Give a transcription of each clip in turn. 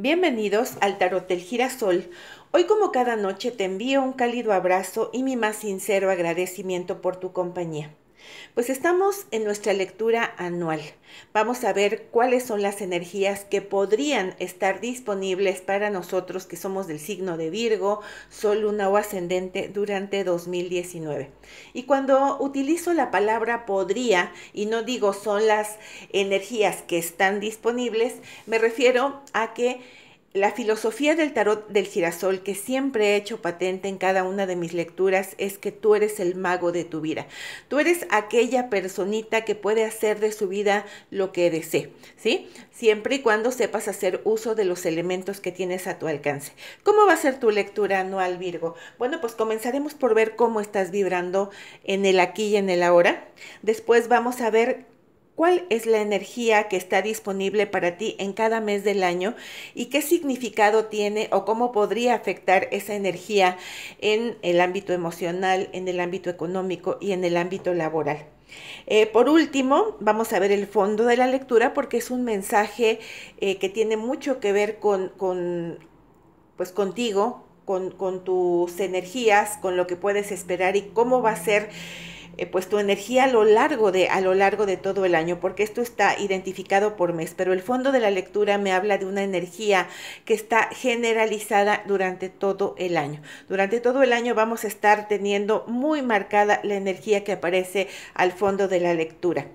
Bienvenidos al Tarot del Girasol. Hoy como cada noche te envío un cálido abrazo y mi más sincero agradecimiento por tu compañía. Pues estamos en nuestra lectura anual. Vamos a ver cuáles son las energías que podrían estar disponibles para nosotros que somos del signo de Virgo, Sol, Luna o Ascendente durante 2019. Y cuando utilizo la palabra podría y no digo son las energías que están disponibles, me refiero a que la filosofía del tarot del girasol que siempre he hecho patente en cada una de mis lecturas es que tú eres el mago de tu vida. Tú eres aquella personita que puede hacer de su vida lo que desee, ¿sí? Siempre y cuando sepas hacer uso de los elementos que tienes a tu alcance. ¿Cómo va a ser tu lectura anual, Virgo? Bueno, pues comenzaremos por ver cómo estás vibrando en el aquí y en el ahora. Después vamos a ver ¿Cuál es la energía que está disponible para ti en cada mes del año y qué significado tiene o cómo podría afectar esa energía en el ámbito emocional, en el ámbito económico y en el ámbito laboral? Eh, por último, vamos a ver el fondo de la lectura porque es un mensaje eh, que tiene mucho que ver con, pues contigo, con, con tus energías, con lo que puedes esperar y cómo va a ser eh, pues tu energía a lo largo de a lo largo de todo el año porque esto está identificado por mes pero el fondo de la lectura me habla de una energía que está generalizada durante todo el año durante todo el año vamos a estar teniendo muy marcada la energía que aparece al fondo de la lectura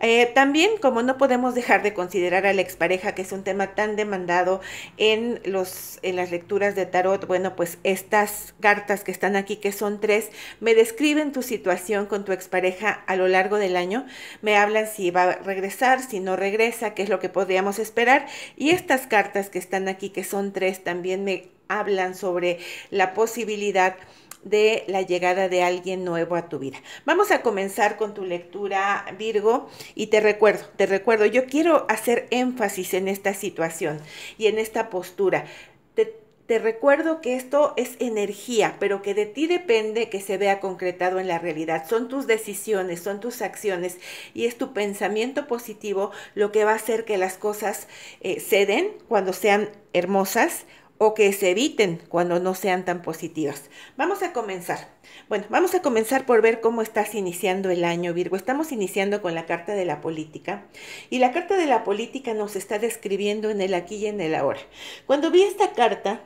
eh, también como no podemos dejar de considerar a la expareja que es un tema tan demandado en los en las lecturas de tarot bueno pues estas cartas que están aquí que son tres me describen tu situación con tu expareja a lo largo del año. Me hablan si va a regresar, si no regresa, qué es lo que podríamos esperar. Y estas cartas que están aquí, que son tres, también me hablan sobre la posibilidad de la llegada de alguien nuevo a tu vida. Vamos a comenzar con tu lectura, Virgo, y te recuerdo, te recuerdo, yo quiero hacer énfasis en esta situación y en esta postura. Te recuerdo que esto es energía, pero que de ti depende que se vea concretado en la realidad. Son tus decisiones, son tus acciones y es tu pensamiento positivo lo que va a hacer que las cosas ceden eh, se cuando sean hermosas o que se eviten cuando no sean tan positivas. Vamos a comenzar. Bueno, vamos a comenzar por ver cómo estás iniciando el año, Virgo. Estamos iniciando con la carta de la política y la carta de la política nos está describiendo en el aquí y en el ahora. Cuando vi esta carta,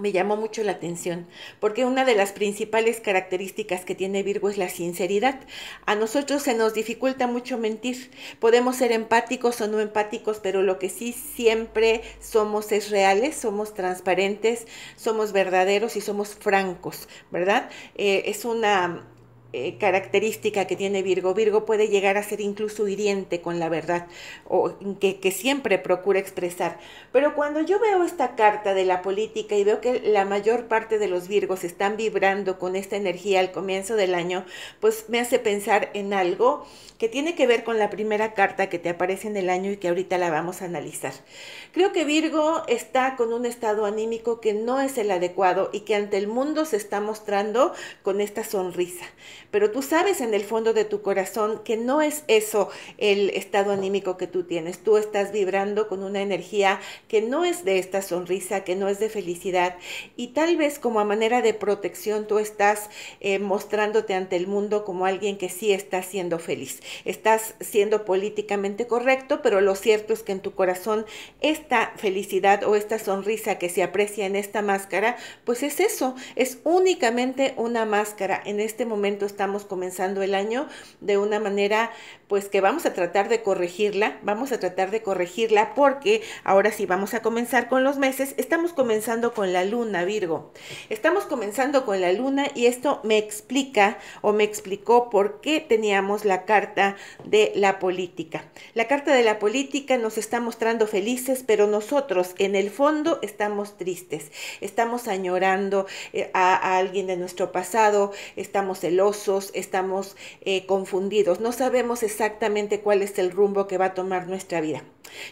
me llamó mucho la atención, porque una de las principales características que tiene Virgo es la sinceridad. A nosotros se nos dificulta mucho mentir. Podemos ser empáticos o no empáticos, pero lo que sí siempre somos es reales, somos transparentes, somos verdaderos y somos francos, ¿verdad? Eh, es una eh, característica que tiene Virgo. Virgo puede llegar a ser incluso hiriente con la verdad o que, que, siempre procura expresar. Pero cuando yo veo esta carta de la política y veo que la mayor parte de los Virgos están vibrando con esta energía al comienzo del año, pues me hace pensar en algo que tiene que ver con la primera carta que te aparece en el año y que ahorita la vamos a analizar. Creo que Virgo está con un estado anímico que no es el adecuado y que ante el mundo se está mostrando con esta sonrisa pero tú sabes en el fondo de tu corazón que no es eso el estado anímico que tú tienes. Tú estás vibrando con una energía que no es de esta sonrisa, que no es de felicidad y tal vez como a manera de protección tú estás eh, mostrándote ante el mundo como alguien que sí está siendo feliz. Estás siendo políticamente correcto, pero lo cierto es que en tu corazón esta felicidad o esta sonrisa que se aprecia en esta máscara, pues es eso, es únicamente una máscara. En este momento estamos comenzando el año de una manera pues que vamos a tratar de corregirla, vamos a tratar de corregirla porque ahora sí vamos a comenzar con los meses, estamos comenzando con la luna Virgo, estamos comenzando con la luna y esto me explica o me explicó por qué teníamos la carta de la política. La carta de la política nos está mostrando felices, pero nosotros en el fondo estamos tristes, estamos añorando eh, a, a alguien de nuestro pasado, estamos celosos, estamos eh, confundidos, no sabemos exactamente cuál es el rumbo que va a tomar nuestra vida.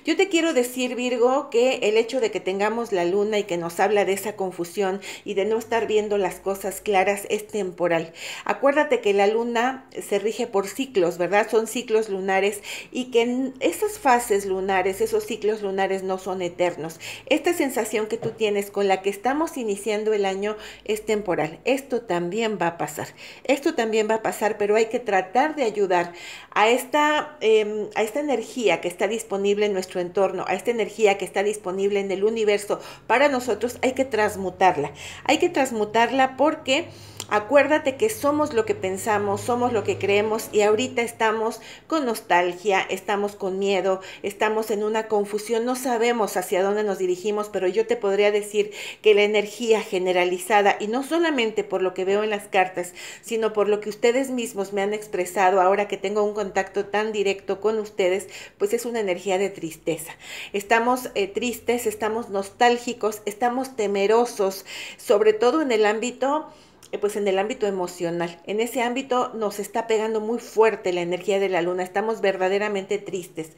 Yo te quiero decir, Virgo, que el hecho de que tengamos la luna y que nos habla de esa confusión y de no estar viendo las cosas claras es temporal. Acuérdate que la luna se rige por ciclos, ¿verdad? Son ciclos lunares y que esas fases lunares, esos ciclos lunares no son eternos. Esta sensación que tú tienes con la que estamos iniciando el año es temporal. Esto también va a pasar. Esto también también va a pasar, pero hay que tratar de ayudar a esta, em, a esta energía que está disponible en nuestro entorno, a esta energía que está disponible en el universo para nosotros, hay que transmutarla. Hay que transmutarla porque Acuérdate que somos lo que pensamos, somos lo que creemos y ahorita estamos con nostalgia, estamos con miedo, estamos en una confusión, no sabemos hacia dónde nos dirigimos, pero yo te podría decir que la energía generalizada, y no solamente por lo que veo en las cartas, sino por lo que ustedes mismos me han expresado ahora que tengo un contacto tan directo con ustedes, pues es una energía de tristeza. Estamos eh, tristes, estamos nostálgicos, estamos temerosos, sobre todo en el ámbito eh, pues en el ámbito emocional. En ese ámbito nos está pegando muy fuerte la energía de la luna, estamos verdaderamente tristes.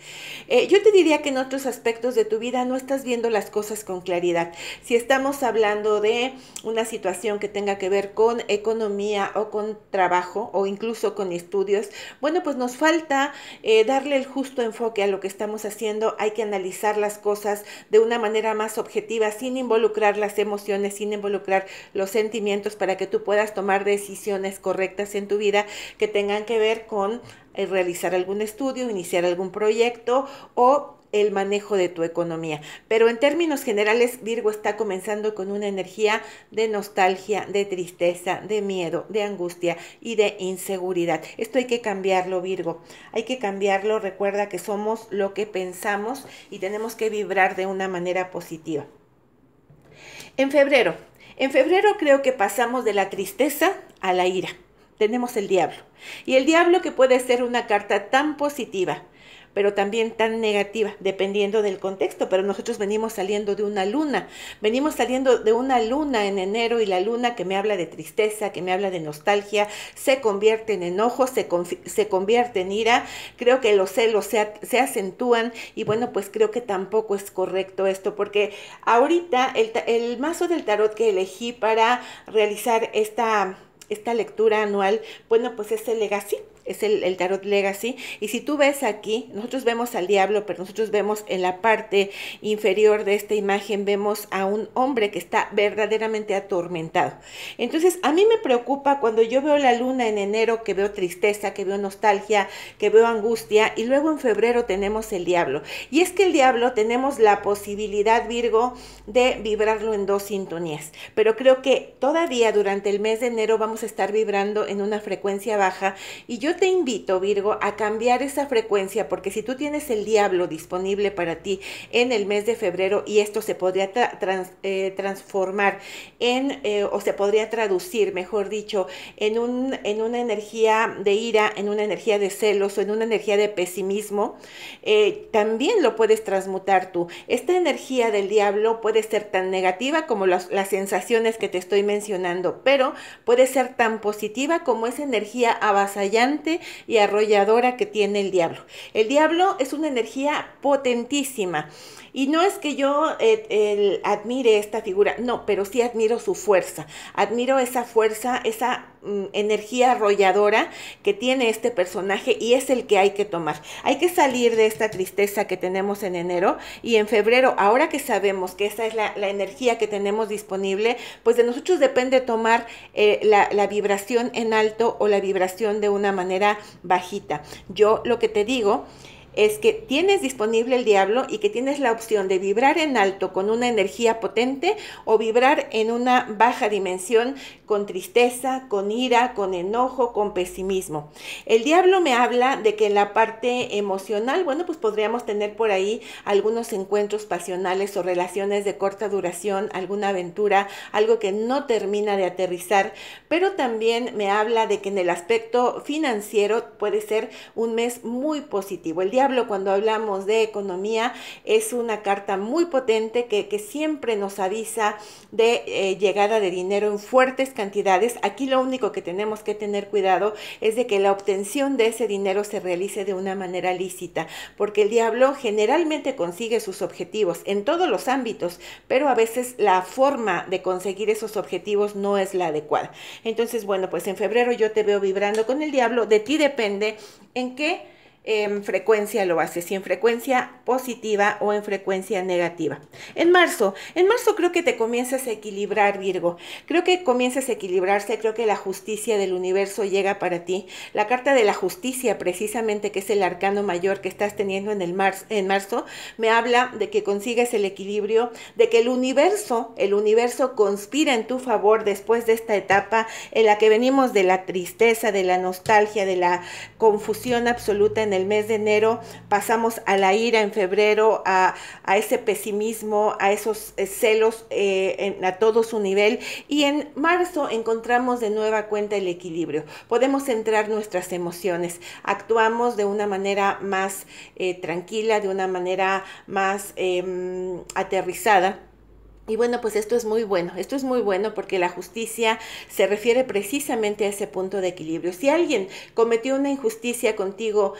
Eh, yo te diría que en otros aspectos de tu vida no estás viendo las cosas con claridad. Si estamos hablando de una situación que tenga que ver con economía o con trabajo o incluso con estudios, bueno, pues nos falta eh, darle el justo enfoque a lo que estamos haciendo, hay que analizar las cosas de una manera más objetiva, sin involucrar las emociones, sin involucrar los sentimientos para que tú puedas tomar decisiones correctas en tu vida que tengan que ver con eh, realizar algún estudio, iniciar algún proyecto o el manejo de tu economía. Pero en términos generales, Virgo está comenzando con una energía de nostalgia, de tristeza, de miedo, de angustia y de inseguridad. Esto hay que cambiarlo, Virgo. Hay que cambiarlo. Recuerda que somos lo que pensamos y tenemos que vibrar de una manera positiva. En febrero, en febrero creo que pasamos de la tristeza a la ira. Tenemos el diablo. Y el diablo que puede ser una carta tan positiva pero también tan negativa, dependiendo del contexto. Pero nosotros venimos saliendo de una luna, venimos saliendo de una luna en enero y la luna que me habla de tristeza, que me habla de nostalgia, se convierte en enojo, se, se convierte en ira. Creo que los celos se, acentúan y bueno, pues creo que tampoco es correcto esto, porque ahorita el, el mazo del tarot que elegí para realizar esta esta lectura anual, bueno, pues es el Legacy, es el, tarot legacy. Y si tú ves aquí, nosotros vemos al diablo, pero nosotros vemos en la parte inferior de esta imagen, vemos a un hombre que está verdaderamente atormentado. Entonces, a mí me preocupa cuando yo veo la luna en enero, que veo tristeza, que veo nostalgia, que veo angustia, y luego en febrero tenemos el diablo. Y es que el diablo tenemos la posibilidad, Virgo, de vibrarlo en dos sintonías. Pero creo que todavía durante el mes de enero vamos a estar vibrando en una frecuencia baja y yo te invito, Virgo, a cambiar esa frecuencia, porque si tú tienes el diablo disponible para ti en el mes de febrero y esto se podría eh, transformar en, eh, o se podría traducir, mejor dicho, en, un, en una energía de ira, en una energía de celos o en una energía de pesimismo, eh, también lo puedes transmutar tú. Esta energía del diablo puede ser tan negativa como las, las sensaciones que te estoy mencionando, pero puede ser tan positiva como esa energía avasallante y arrolladora que tiene el diablo. El diablo es una energía potentísima. Y no es que yo eh, admire esta figura, no, pero sí admiro su fuerza, admiro esa fuerza, esa Mm, energía arrolladora que tiene este personaje y es el que hay que tomar. Hay que salir de esta tristeza que tenemos en enero y en febrero, ahora que sabemos que esa es la, energía que tenemos disponible, pues de nosotros depende tomar eh, la vibración en alto o la vibración de una manera bajita. Yo lo que te digo es que tienes disponible el diablo y que tienes la opción de vibrar en alto con una energía potente o vibrar en una baja dimensión con tristeza, con ira, con enojo, con pesimismo. El diablo me habla de que en la parte emocional, bueno, pues podríamos tener por ahí algunos encuentros pasionales o relaciones de corta duración, alguna aventura, algo que no termina de aterrizar, pero también me habla de que en el aspecto financiero puede ser un mes muy positivo. El diablo cuando hablamos de economía es una carta muy potente que, siempre nos avisa de eh, llegada de dinero en fuertes cantidades. Aquí lo único que tenemos que tener cuidado es de que la obtención de ese dinero se realice de una manera lícita, porque el diablo generalmente consigue sus objetivos en todos los ámbitos, pero a veces la forma de conseguir esos objetivos no es la adecuada. Entonces, bueno, pues en febrero yo te veo vibrando con el diablo, de ti depende en qué en frecuencia lo hace, si en frecuencia positiva o en frecuencia negativa. En marzo, en marzo creo que te comienzas a equilibrar, Virgo. Creo que comienzas a equilibrarse, creo que la justicia del universo llega para ti. La carta de la justicia, precisamente, que es el arcano mayor que estás teniendo en el marzo, en marzo, me habla de que consigues el equilibrio, de que el universo, el universo conspira en tu favor después de esta etapa en la que venimos de la tristeza, de la nostalgia, de la confusión absoluta en el mes de enero, pasamos a la ira en febrero, a, ese pesimismo, a esos eh, celos eh, a todo su nivel y en marzo encontramos de nueva cuenta el equilibrio. Podemos centrar nuestras emociones, actuamos de una manera más eh, tranquila, de una manera más em, aterrizada. Y bueno, pues esto es muy bueno, esto es muy bueno porque la justicia se refiere precisamente a ese punto de equilibrio. Si alguien cometió una injusticia contigo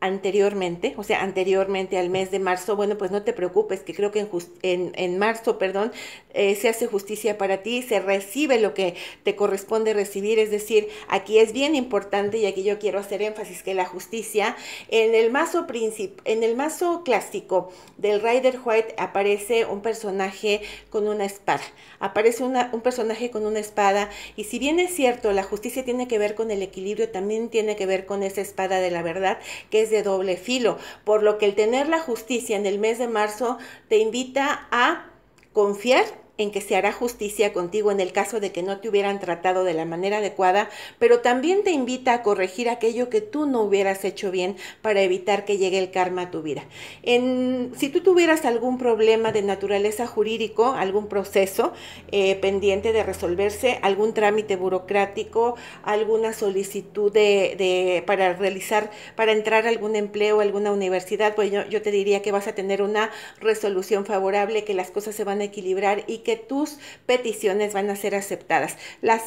anteriormente, o sea, anteriormente al mes de marzo, bueno, pues no te preocupes, que creo que en, en, marzo, perdón, eh, se hace justicia para ti, se recibe lo que te corresponde recibir, es decir, aquí es bien importante y aquí yo quiero hacer énfasis que la justicia, en el mazo, principal en el mazo clásico del Rider White aparece un personaje con una espada, aparece un personaje con una espada y si bien es cierto, la justicia tiene que ver con el equilibrio, también tiene que ver con esa espada de la verdad, que de doble filo, por lo que el tener la justicia en el mes de marzo te invita a confiar en que se hará justicia contigo en el caso de que no te hubieran tratado de la manera adecuada, pero también te invita a corregir aquello que tú no hubieras hecho bien para evitar que llegue el karma a tu vida. En, si tú tuvieras algún problema de naturaleza jurídico, algún proceso eh, pendiente de resolverse, algún trámite burocrático, alguna solicitud de, para realizar, para entrar a algún empleo, alguna universidad, pues yo, yo te diría que vas a tener una resolución favorable, que las cosas se van a equilibrar y que tus peticiones van a ser aceptadas.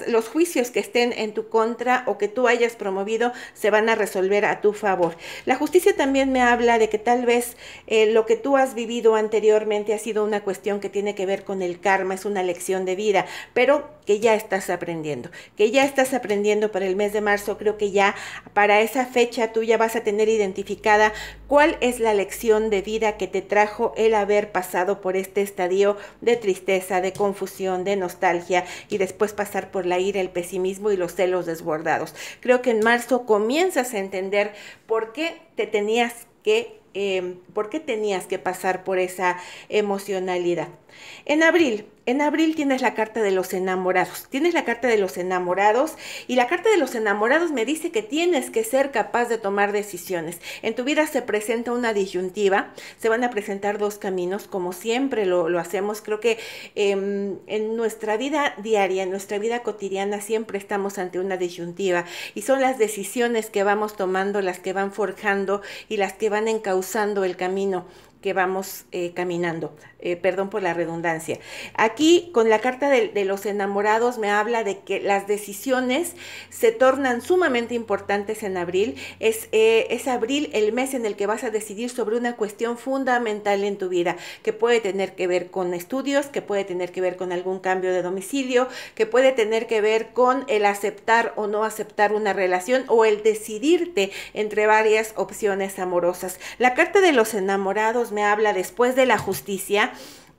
los juicios que estén en tu contra o que tú hayas promovido se van a resolver a tu favor. La justicia también me habla de que tal vez eh, lo que tú has vivido anteriormente ha sido una cuestión que tiene que ver con el karma, es una lección de vida, pero que ya estás aprendiendo, que ya estás aprendiendo para el mes de marzo, creo que ya para esa fecha tú ya vas a tener identificada cuál es la lección de vida que te trajo el haber pasado por este estadio de tristeza de confusión, de nostalgia y después pasar por la ira, el pesimismo y los celos desbordados. Creo que en marzo comienzas a entender por qué te tenías que, em, por qué tenías que pasar por esa emocionalidad. En abril, en abril tienes la carta de los enamorados. Tienes la carta de los enamorados y la carta de los enamorados me dice que tienes que ser capaz de tomar decisiones. En tu vida se presenta una disyuntiva, se van a presentar dos caminos, como siempre lo, hacemos. Creo que em, en nuestra vida diaria, en nuestra vida cotidiana, siempre estamos ante una disyuntiva y son las decisiones que vamos tomando las que van forjando y las que van encauzando el camino que vamos eh, caminando. Eh, perdón por la redundancia. Aquí con la carta de, los enamorados me habla de que las decisiones se tornan sumamente importantes en abril. Es, eh, es abril el mes en el que vas a decidir sobre una cuestión fundamental en tu vida, que puede tener que ver con estudios, que puede tener que ver con algún cambio de domicilio, que puede tener que ver con el aceptar o no aceptar una relación o el decidirte entre varias opciones amorosas. La carta de los enamorados me habla después de la justicia né?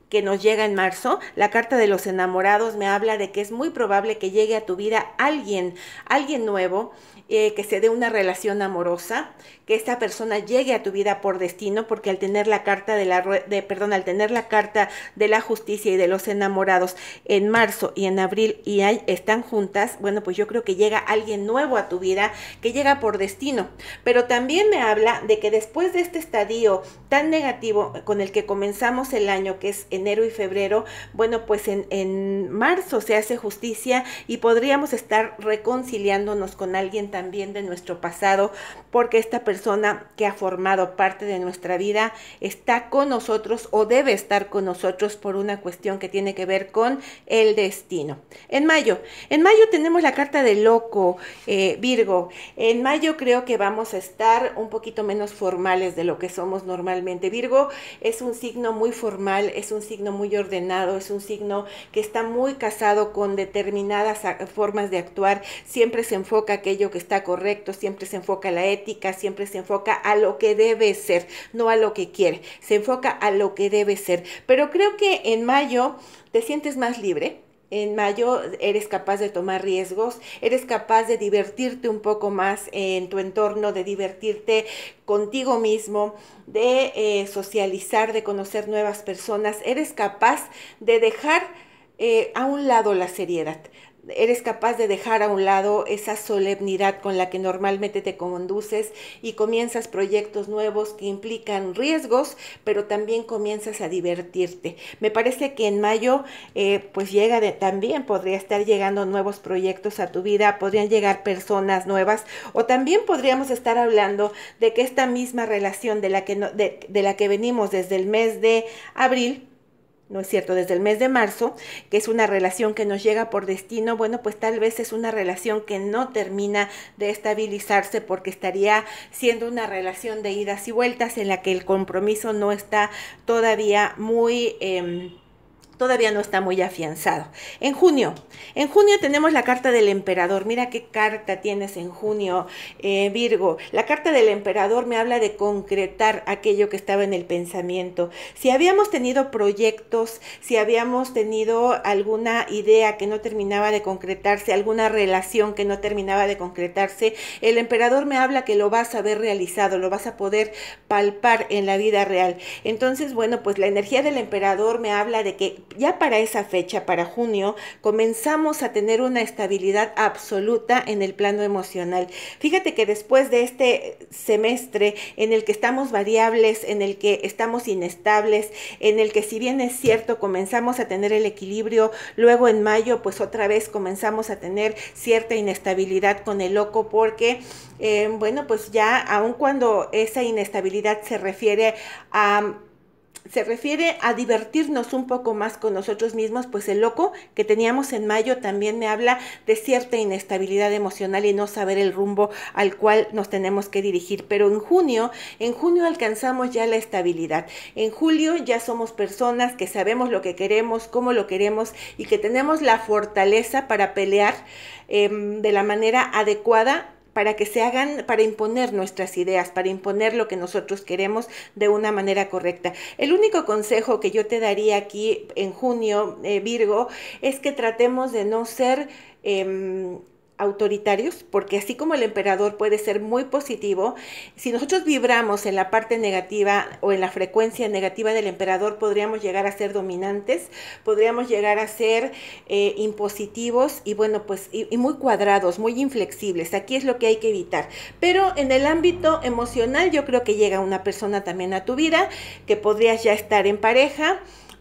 que nos llega en marzo, la carta de los enamorados me habla de que es muy probable que llegue a tu vida alguien, alguien nuevo, eh, que se dé una relación amorosa, que esta persona llegue a tu vida por destino, porque al tener la carta de la de, perdón, al tener la carta de la justicia y de los enamorados en marzo y en abril y hay, están juntas, bueno, pues yo creo que llega alguien nuevo a tu vida, que llega por destino. Pero también me habla de que después de este estadio tan negativo con el que comenzamos el año, que es enero y febrero, bueno, pues en, en marzo se hace justicia y podríamos estar reconciliándonos con alguien también de nuestro pasado, porque esta persona que ha formado parte de nuestra vida está con nosotros o debe estar con nosotros por una cuestión que tiene que ver con el destino. En mayo, en mayo tenemos la carta de loco, eh, Virgo. En mayo creo que vamos a estar un poquito menos formales de lo que somos normalmente. Virgo es un signo muy formal, es un signo muy ordenado, es un signo que está muy casado con determinadas formas de actuar, siempre se enfoca aquello que está correcto, siempre se enfoca la ética, siempre se enfoca a lo que debe ser, no a lo que quiere, se enfoca a lo que debe ser. Pero creo que en mayo te sientes más libre, en mayo eres capaz de tomar riesgos, eres capaz de divertirte un poco más en tu entorno, de divertirte contigo mismo, de eh, socializar, de conocer nuevas personas, eres capaz de dejar eh, a un lado la seriedad eres capaz de dejar a un lado esa solemnidad con la que normalmente te conduces y comienzas proyectos nuevos que implican riesgos, pero también comienzas a divertirte. Me parece que en mayo eh, pues llega de, también podría estar llegando nuevos proyectos a tu vida, podrían llegar personas nuevas o también podríamos estar hablando de que esta misma relación de la que, de la que venimos desde el mes de abril, ¿no es cierto?, desde el mes de marzo, que es una relación que nos llega por destino, bueno, pues tal vez es una relación que no termina de estabilizarse porque estaría siendo una relación de idas y vueltas en la que el compromiso no está todavía muy... Eh, todavía no está muy afianzado. En junio, en junio tenemos la carta del emperador. Mira qué carta tienes en junio, eh, Virgo. La carta del emperador me habla de concretar aquello que estaba en el pensamiento. Si habíamos tenido proyectos, si habíamos tenido alguna idea que no terminaba de concretarse, alguna relación que no terminaba de concretarse, el emperador me habla que lo vas a ver realizado, lo vas a poder palpar en la vida real. Entonces, bueno, pues la energía del emperador me habla de que ya para esa fecha, para junio, comenzamos a tener una estabilidad absoluta en el plano emocional. Fíjate que después de este semestre en el que estamos variables, en el que estamos inestables, en el que si bien es cierto comenzamos a tener el equilibrio, luego en mayo pues otra vez comenzamos a tener cierta inestabilidad con el loco porque eh, bueno pues ya aun cuando esa inestabilidad se refiere a se refiere a divertirnos un poco más con nosotros mismos, pues el loco que teníamos en mayo también me habla de cierta inestabilidad emocional y no saber el rumbo al cual nos tenemos que dirigir. Pero en junio, en junio alcanzamos ya la estabilidad. En julio ya somos personas que sabemos lo que queremos, cómo lo queremos y que tenemos la fortaleza para pelear em, de la manera adecuada para que se hagan, para imponer nuestras ideas, para imponer lo que nosotros queremos de una manera correcta. El único consejo que yo te daría aquí en junio, eh, Virgo, es que tratemos de no ser... Em, autoritarios, porque así como el emperador puede ser muy positivo, si nosotros vibramos en la parte negativa o en la frecuencia negativa del emperador, podríamos llegar a ser dominantes, podríamos llegar a ser eh, impositivos y bueno, pues y, y muy cuadrados, muy inflexibles. Aquí es lo que hay que evitar. Pero en el ámbito emocional, yo creo que llega una persona también a tu vida, que podrías ya estar en pareja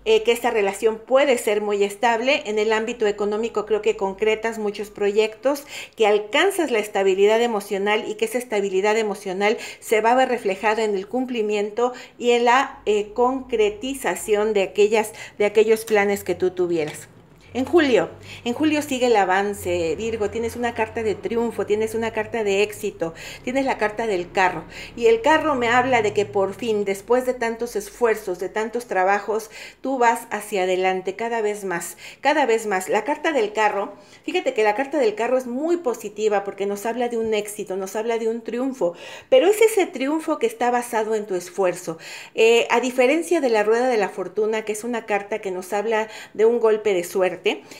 eh, que esta relación puede ser muy estable. En el ámbito económico creo que concretas muchos proyectos, que alcanzas la estabilidad emocional y que esa estabilidad emocional se va a ver reflejada en el cumplimiento y en la eh, concretización de, aquellas, de aquellos planes que tú tuvieras. En julio, en julio sigue el avance, Virgo, tienes una carta de triunfo, tienes una carta de éxito, tienes la carta del carro. Y el carro me habla de que por fin, después de tantos esfuerzos, de tantos trabajos, tú vas hacia adelante cada vez más, cada vez más. La carta del carro, fíjate que la carta del carro es muy positiva porque nos habla de un éxito, nos habla de un triunfo, pero es ese triunfo que está basado en tu esfuerzo. Eh, a diferencia de la rueda de la fortuna, que es una carta que nos habla de un golpe de suerte,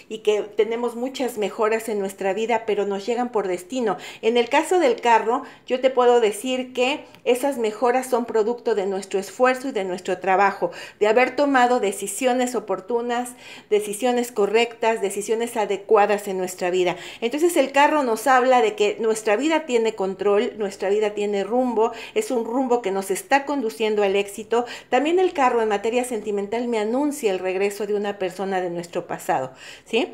y que tenemos muchas mejoras en nuestra vida, pero nos llegan por destino. En el caso del carro, yo te puedo decir que esas mejoras son producto de nuestro esfuerzo y de nuestro trabajo, de haber tomado decisiones oportunas, decisiones correctas, decisiones adecuadas en nuestra vida. Entonces el carro nos habla de que nuestra vida tiene control, nuestra vida tiene rumbo, es un rumbo que nos está conduciendo al éxito. También el carro en materia sentimental me anuncia el regreso de una persona de nuestro pasado. ¿sí?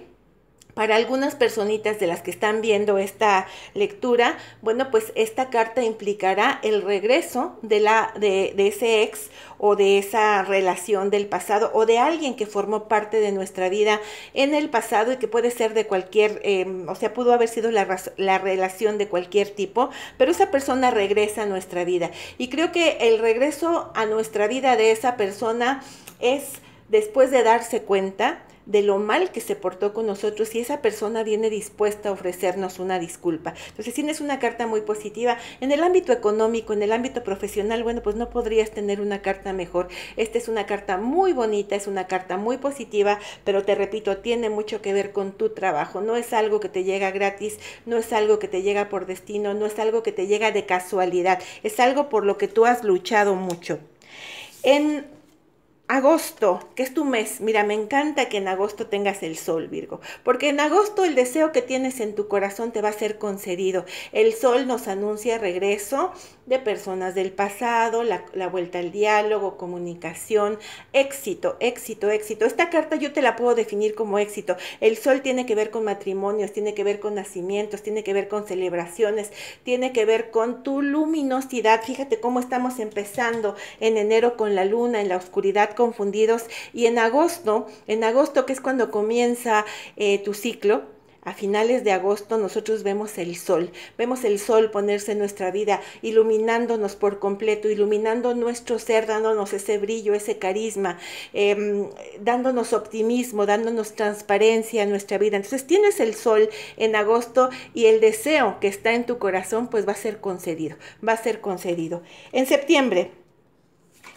Para algunas personitas de las que están viendo esta lectura, bueno, pues esta carta implicará el regreso de, la, de, ese ex o de esa relación del pasado o de alguien que formó parte de nuestra vida en el pasado y que puede ser de cualquier, em, o sea, pudo haber sido la relación de cualquier tipo, pero esa persona regresa a nuestra vida. Y creo que el regreso a nuestra vida de esa persona es después de darse cuenta, de lo mal que se portó con nosotros y esa persona viene dispuesta a ofrecernos una disculpa. Entonces tienes una carta muy positiva. En el ámbito económico, en el ámbito profesional, bueno, pues no podrías tener una carta mejor. Esta es una carta muy bonita, es una carta muy positiva, pero te repito, tiene mucho que ver con tu trabajo. No es algo que te llega gratis, no es algo que te llega por destino, no es algo que te llega de casualidad, es algo por lo que tú has luchado mucho. En Agosto, que es tu mes. Mira, me encanta que en agosto tengas el sol, Virgo, porque en agosto el deseo que tienes en tu corazón te va a ser concedido. El sol nos anuncia regreso de personas del pasado, la, vuelta al diálogo, comunicación, éxito, éxito, éxito. Esta carta yo te la puedo definir como éxito. El sol tiene que ver con matrimonios, tiene que ver con nacimientos, tiene que ver con celebraciones, tiene que ver con tu luminosidad. Fíjate cómo estamos empezando en enero con la luna, en la oscuridad, confundidos. Y en agosto, en agosto que es cuando comienza eh, tu ciclo, a finales de agosto nosotros vemos el sol, vemos el sol ponerse en nuestra vida, iluminándonos por completo, iluminando nuestro ser, dándonos ese brillo, ese carisma, em, dándonos optimismo, dándonos transparencia en nuestra vida. Entonces tienes el sol en agosto y el deseo que está en tu corazón pues va a ser concedido, va a ser concedido. En septiembre.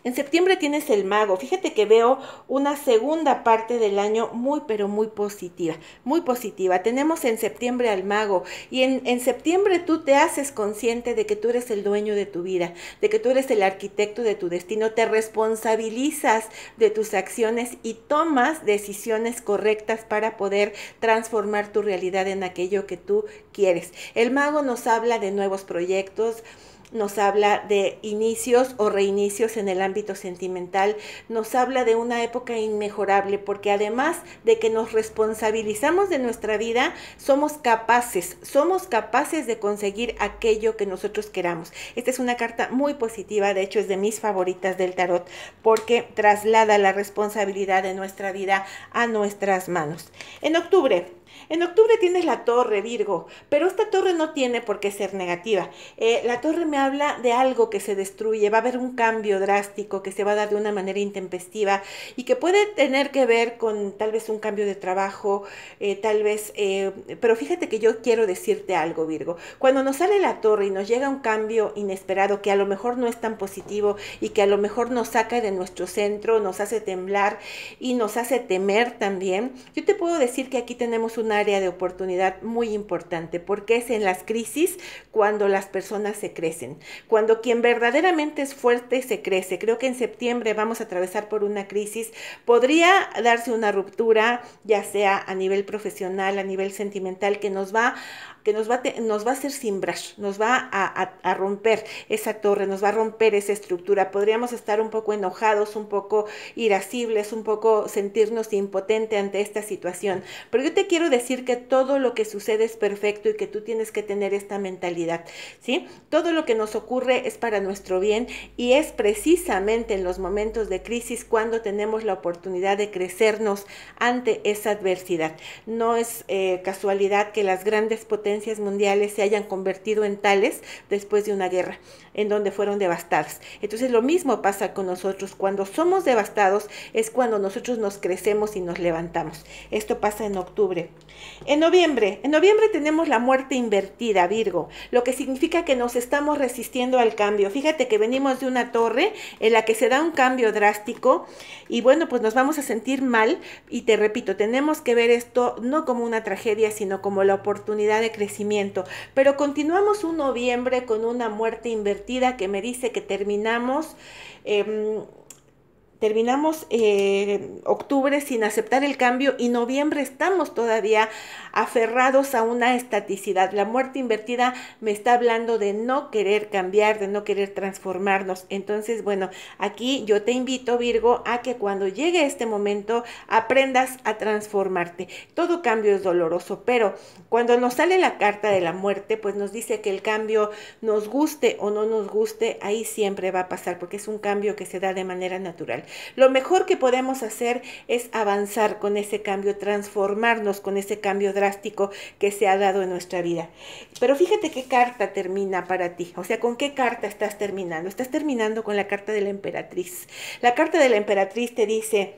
En septiembre tienes el mago. Fíjate que veo una segunda parte del año muy, pero muy positiva. Muy positiva. Tenemos en septiembre al mago. Y en, septiembre tú te haces consciente de que tú eres el dueño de tu vida, de que tú eres el arquitecto de tu destino. Te responsabilizas de tus acciones y tomas decisiones correctas para poder transformar tu realidad en aquello que tú quieres. El mago nos habla de nuevos proyectos, nos habla de inicios o reinicios en el ámbito sentimental, nos habla de una época inmejorable, porque además de que nos responsabilizamos de nuestra vida, somos capaces, somos capaces de conseguir aquello que nosotros queramos. Esta es una carta muy positiva, de hecho es de mis favoritas del tarot, porque traslada la responsabilidad de nuestra vida a nuestras manos. En octubre, en octubre tienes la torre, Virgo, pero esta torre no tiene por qué ser negativa. Eh, la torre me habla de algo que se destruye, va a haber un cambio drástico que se va a dar de una manera intempestiva y que puede tener que ver con tal vez un cambio de trabajo, eh, tal vez, eh, pero fíjate que yo quiero decirte algo, Virgo. Cuando nos sale la torre y nos llega un cambio inesperado que a lo mejor no es tan positivo y que a lo mejor nos saca de nuestro centro, nos hace temblar y nos hace temer también, yo te puedo decir que aquí tenemos un un área de oportunidad muy importante porque es en las crisis cuando las personas se crecen, cuando quien verdaderamente es fuerte se crece. Creo que en septiembre vamos a atravesar por una crisis. Podría darse una ruptura, ya sea a nivel profesional, a nivel sentimental, que nos va que nos va, nos va a hacer simbrar, nos va a, romper esa torre, nos va a romper esa estructura. Podríamos estar un poco enojados, un poco irascibles, un poco sentirnos impotentes ante esta situación. Pero yo te quiero decir que todo lo que sucede es perfecto y que tú tienes que tener esta mentalidad, ¿sí? Todo lo que nos ocurre es para nuestro bien y es precisamente en los momentos de crisis cuando tenemos la oportunidad de crecernos ante esa adversidad. No es eh, casualidad que las grandes potencias mundiales se hayan convertido en tales después de una guerra en donde fueron devastadas. Entonces lo mismo pasa con nosotros. Cuando somos devastados es cuando nosotros nos crecemos y nos levantamos. Esto pasa en octubre. En noviembre, en noviembre tenemos la muerte invertida, Virgo, lo que significa que nos estamos resistiendo al cambio. Fíjate que venimos de una torre en la que se da un cambio drástico y bueno, pues nos vamos a sentir mal y te repito, tenemos que ver esto no como una tragedia, sino como la oportunidad de crecimiento. Pero continuamos un noviembre con una muerte invertida que me dice que terminamos. Em, terminamos eh, octubre sin aceptar el cambio y noviembre estamos todavía aferrados a una estaticidad. La muerte invertida me está hablando de no querer cambiar, de no querer transformarnos. Entonces, bueno, aquí yo te invito, Virgo, a que cuando llegue este momento aprendas a transformarte. Todo cambio es doloroso, pero cuando nos sale la carta de la muerte, pues nos dice que el cambio nos guste o no nos guste, ahí siempre va a pasar porque es un cambio que se da de manera natural. Lo mejor que podemos hacer es avanzar con ese cambio, transformarnos con ese cambio drástico que se ha dado en nuestra vida. Pero fíjate qué carta termina para ti, o sea, con qué carta estás terminando. Estás terminando con la carta de la emperatriz. La carta de la emperatriz te dice,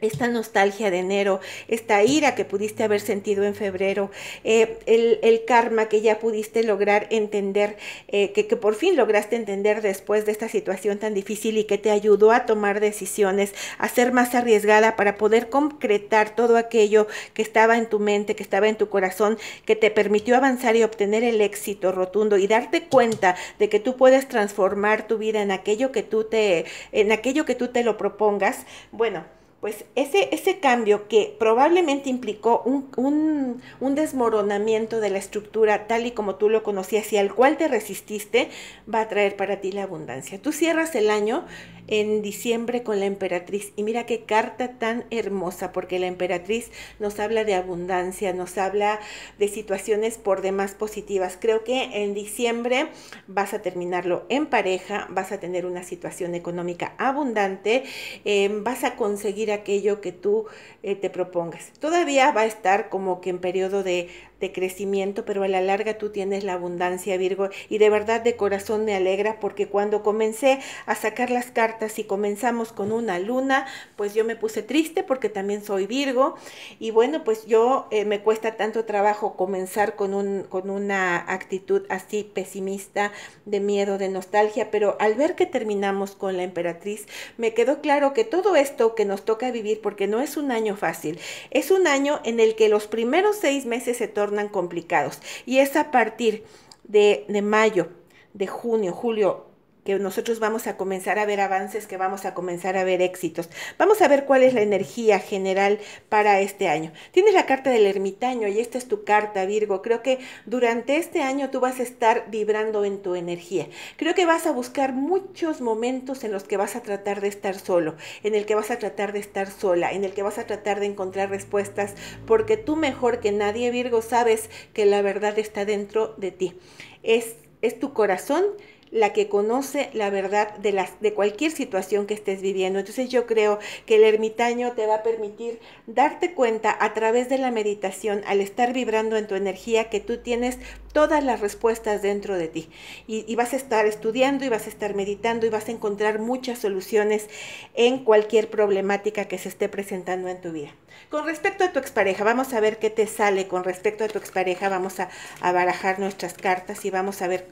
esta nostalgia de enero, esta ira que pudiste haber sentido en febrero, eh, el, karma que ya pudiste lograr entender, eh, que, que, por fin lograste entender después de esta situación tan difícil y que te ayudó a tomar decisiones, a ser más arriesgada para poder concretar todo aquello que estaba en tu mente, que estaba en tu corazón, que te permitió avanzar y obtener el éxito rotundo y darte cuenta de que tú puedes transformar tu vida en aquello que tú te, en aquello que tú te lo propongas. Bueno, pues ese, ese cambio que probablemente implicó un, un, un, desmoronamiento de la estructura tal y como tú lo conocías y al cual te resististe, va a traer para ti la abundancia. Tú cierras el año en diciembre con la emperatriz. Y mira qué carta tan hermosa, porque la emperatriz nos habla de abundancia, nos habla de situaciones por demás positivas. Creo que en diciembre vas a terminarlo en pareja, vas a tener una situación económica abundante, eh, vas a conseguir aquello que tú eh, te propongas. Todavía va a estar como que en periodo de de crecimiento, pero a la larga tú tienes la abundancia, Virgo. Y de verdad de corazón me alegra porque cuando comencé a sacar las cartas y comenzamos con una luna, pues yo me puse triste porque también soy Virgo. Y bueno, pues yo eh, me cuesta tanto trabajo comenzar con, un, con una actitud así pesimista, de miedo, de nostalgia, pero al ver que terminamos con la emperatriz, me quedó claro que todo esto que nos toca vivir, porque no es un año fácil, es un año en el que los primeros seis meses se tornan complicados. Y es a partir de, de mayo, de junio, julio, que nosotros vamos a comenzar a ver avances, que vamos a comenzar a ver éxitos. Vamos a ver cuál es la energía general para este año. Tienes la carta del ermitaño y esta es tu carta, Virgo. Creo que durante este año tú vas a estar vibrando en tu energía. Creo que vas a buscar muchos momentos en los que vas a tratar de estar solo, en el que vas a tratar de estar sola, en el que vas a tratar de encontrar respuestas, porque tú mejor que nadie, Virgo, sabes que la verdad está dentro de ti. Es, es tu corazón la que conoce la verdad de, las, de cualquier situación que estés viviendo. Entonces yo creo que el ermitaño te va a permitir darte cuenta a través de la meditación, al estar vibrando en tu energía, que tú tienes todas las respuestas dentro de ti. Y, vas a estar estudiando y vas a estar meditando y vas a encontrar muchas soluciones en cualquier problemática que se esté presentando en tu vida. Con respecto a tu expareja, vamos a ver qué te sale. Con respecto a tu expareja, vamos a, a barajar nuestras cartas y vamos a ver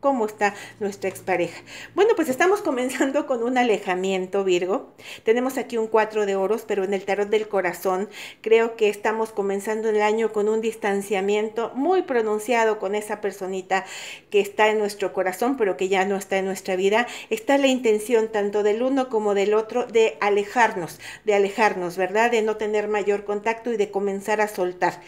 cómo está nuestra expareja. Bueno, pues estamos comenzando con un alejamiento, Virgo. Tenemos aquí un cuatro de oros, pero en el tarot del corazón creo que estamos comenzando el año con un distanciamiento muy pronunciado con esa personita que está en nuestro corazón, pero que ya no está en nuestra vida. Está la intención tanto del uno como del otro de alejarnos, de alejarnos, ¿verdad? De no tener mayor contacto y de comenzar a soltar.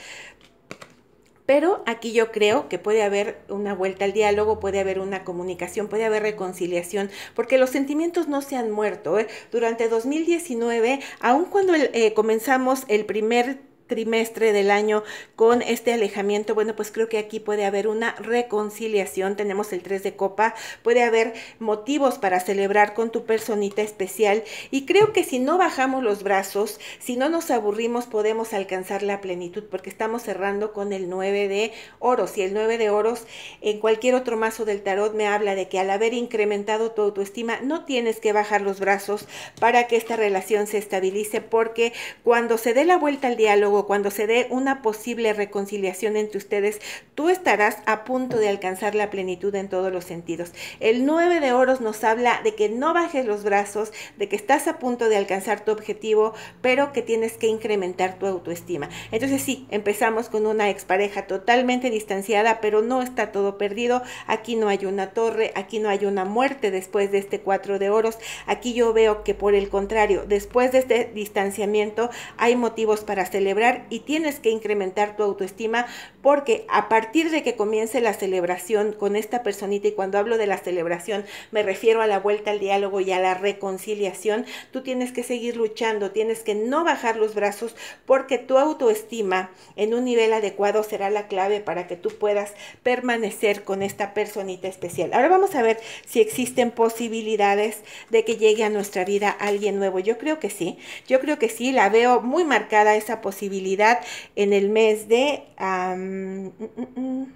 Pero aquí yo creo que puede haber una vuelta al diálogo, puede haber una comunicación, puede haber reconciliación, porque los sentimientos no se han muerto. ¿eh? Durante 2019, aun cuando eh, comenzamos el primer trimestre del año con este alejamiento, bueno, pues creo que aquí puede haber una reconciliación. Tenemos el 3 de copa, puede haber motivos para celebrar con tu personita especial y creo que si no bajamos los brazos, si no nos aburrimos, podemos alcanzar la plenitud porque estamos cerrando con el 9 de oros y el 9 de oros en cualquier otro mazo del tarot me habla de que al haber incrementado tu autoestima, no tienes que bajar los brazos para que esta relación se estabilice porque cuando se dé la vuelta al diálogo, cuando se dé una posible reconciliación entre ustedes, tú estarás a punto de alcanzar la plenitud en todos los sentidos. El 9 de oros nos habla de que no bajes los brazos, de que estás a punto de alcanzar tu objetivo, pero que tienes que incrementar tu autoestima. Entonces sí, empezamos con una expareja totalmente distanciada, pero no está todo perdido. Aquí no hay una torre, aquí no hay una muerte después de este 4 de oros. Aquí yo veo que por el contrario, después de este distanciamiento hay motivos para celebrar y tienes que incrementar tu autoestima porque a partir de que comience la celebración con esta personita, y cuando hablo de la celebración me refiero a la vuelta al diálogo y a la reconciliación, tú tienes que seguir luchando, tienes que no bajar los brazos porque tu autoestima en un nivel adecuado será la clave para que tú puedas permanecer con esta personita especial. Ahora vamos a ver si existen posibilidades de que llegue a nuestra vida alguien nuevo. Yo creo que sí, yo creo que sí, la veo muy marcada esa posibilidad en el mes de... Mm, mm, mm,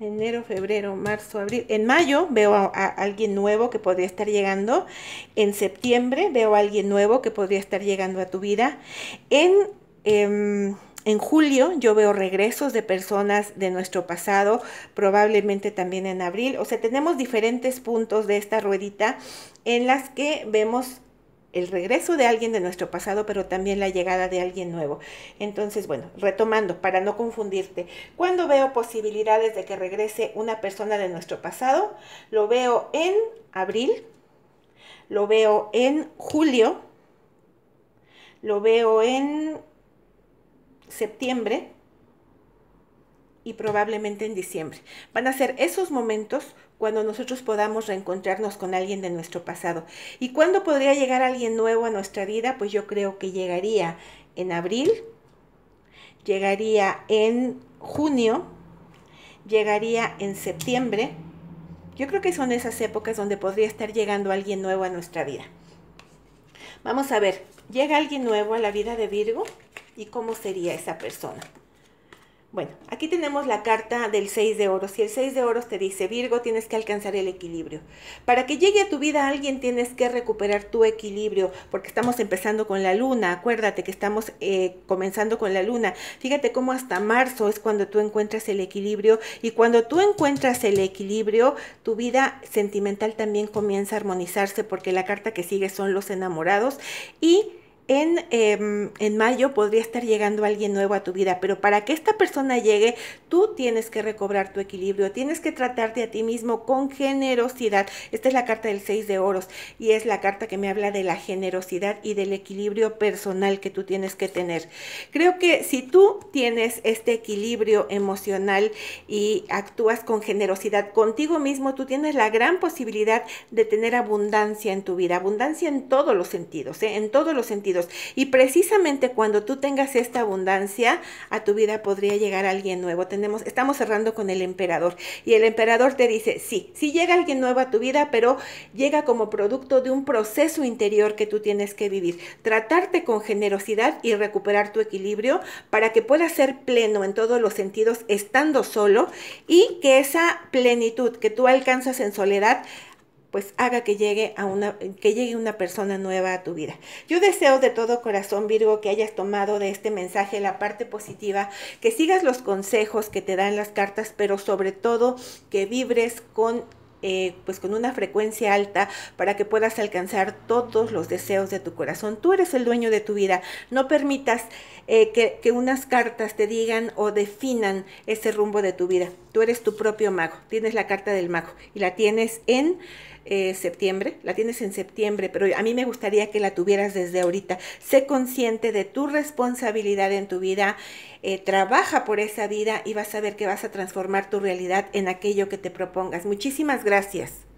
enero, febrero, marzo, abril. En mayo veo a, alguien nuevo que podría estar llegando. En septiembre veo a alguien nuevo que podría estar llegando a tu vida. En, em, en julio yo veo regresos de personas de nuestro pasado, probablemente también en abril. O sea, tenemos diferentes puntos de esta ruedita en las que vemos el regreso de alguien de nuestro pasado, pero también la llegada de alguien nuevo. Entonces, bueno, retomando, para no confundirte, cuando veo posibilidades de que regrese una persona de nuestro pasado, lo veo en abril, lo veo en julio, lo veo en septiembre y probablemente en diciembre. Van a ser esos momentos cuando nosotros podamos reencontrarnos con alguien de nuestro pasado. ¿Y cuándo podría llegar alguien nuevo a nuestra vida? Pues yo creo que llegaría en abril, llegaría en junio, llegaría en septiembre. Yo creo que son esas épocas donde podría estar llegando alguien nuevo a nuestra vida. Vamos a ver, ¿llega alguien nuevo a la vida de Virgo? ¿Y cómo sería esa persona? Bueno, aquí tenemos la carta del 6 de oro. Si el 6 de oros te dice, Virgo, tienes que alcanzar el equilibrio. Para que llegue a tu vida alguien tienes que recuperar tu equilibrio, porque estamos empezando con la luna, acuérdate que estamos eh, comenzando con la luna. Fíjate cómo hasta marzo es cuando tú encuentras el equilibrio y cuando tú encuentras el equilibrio, tu vida sentimental también comienza a armonizarse, porque la carta que sigue son los enamorados y Em, en, mayo podría estar llegando alguien nuevo a tu vida, pero para que esta persona llegue, tú tienes que recobrar tu equilibrio, tienes que tratarte a ti mismo con generosidad. Esta es la carta del 6 de oros y es la carta que me habla de la generosidad y del equilibrio personal que tú tienes que tener. Creo que si tú tienes este equilibrio emocional y actúas con generosidad contigo mismo, tú tienes la gran posibilidad de tener abundancia en tu vida, abundancia en todos los sentidos, ¿eh? en todos los sentidos y precisamente cuando tú tengas esta abundancia, a tu vida podría llegar alguien nuevo. Tenemos, estamos cerrando con el emperador. Y el emperador te dice, sí, sí llega alguien nuevo a tu vida, pero llega como producto de un proceso interior que tú tienes que vivir. Tratarte con generosidad y recuperar tu equilibrio para que puedas ser pleno en todos los sentidos estando solo y que esa plenitud que tú alcanzas en soledad pues haga que llegue a una que llegue una persona nueva a tu vida. Yo deseo de todo corazón, Virgo, que hayas tomado de este mensaje la parte positiva, que sigas los consejos que te dan las cartas, pero sobre todo que vibres con eh, pues con una frecuencia alta para que puedas alcanzar todos los deseos de tu corazón. Tú eres el dueño de tu vida. No permitas eh, que, que, unas cartas te digan o definan ese rumbo de tu vida. Tú eres tu propio mago. Tienes la carta del mago y la tienes en eh, septiembre, la tienes en septiembre, pero a mí me gustaría que la tuvieras desde ahorita. Sé consciente de tu responsabilidad en tu vida, eh, trabaja por esa vida y vas a ver que vas a transformar tu realidad en aquello que te propongas. Muchísimas gracias.